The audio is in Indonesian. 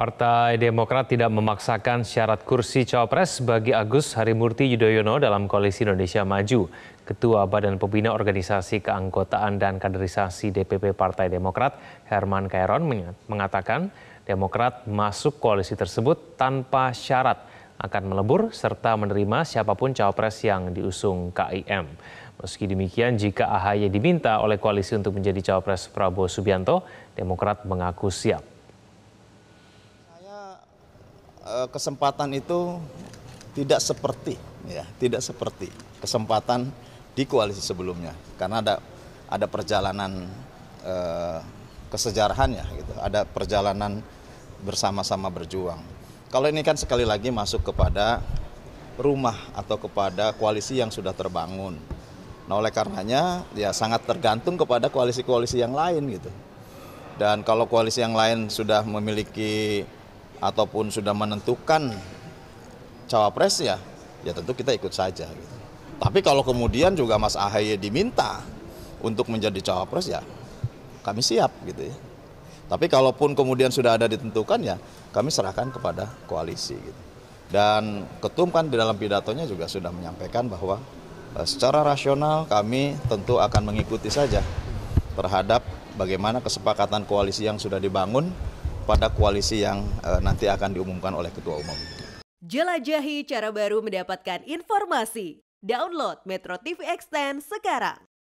Partai Demokrat tidak memaksakan syarat kursi cawapres bagi Agus Harimurti Yudhoyono dalam Koalisi Indonesia Maju. Ketua Badan Pembina Organisasi Keanggotaan dan Kaderisasi DPP Partai Demokrat, Herman Kairon, mengatakan Demokrat masuk koalisi tersebut tanpa syarat akan melebur serta menerima siapapun cawapres yang diusung KIM. Meski demikian, jika AHY diminta oleh koalisi untuk menjadi cawapres Prabowo Subianto, Demokrat mengaku siap. Eh, kesempatan itu tidak seperti ya, tidak seperti kesempatan di koalisi sebelumnya karena ada ada perjalanan eh, kesejarahan ya gitu. Ada perjalanan bersama-sama berjuang. Kalau ini kan sekali lagi masuk kepada rumah atau kepada koalisi yang sudah terbangun. Nah, oleh karenanya ya sangat tergantung kepada koalisi-koalisi yang lain gitu. Dan kalau koalisi yang lain sudah memiliki ataupun sudah menentukan cawapres ya, ya tentu kita ikut saja. Gitu. Tapi kalau kemudian juga Mas Ahaye diminta untuk menjadi cawapres ya, kami siap gitu ya. Tapi kalaupun kemudian sudah ada ditentukan ya, kami serahkan kepada koalisi gitu. Dan ketum kan di dalam pidatonya juga sudah menyampaikan bahwa eh, secara rasional kami tentu akan mengikuti saja terhadap bagaimana kesepakatan koalisi yang sudah dibangun kepada koalisi yang uh, nanti akan diumumkan oleh Ketua Umum. Jelajahi cara baru mendapatkan informasi. Download Metro TV Extend sekarang.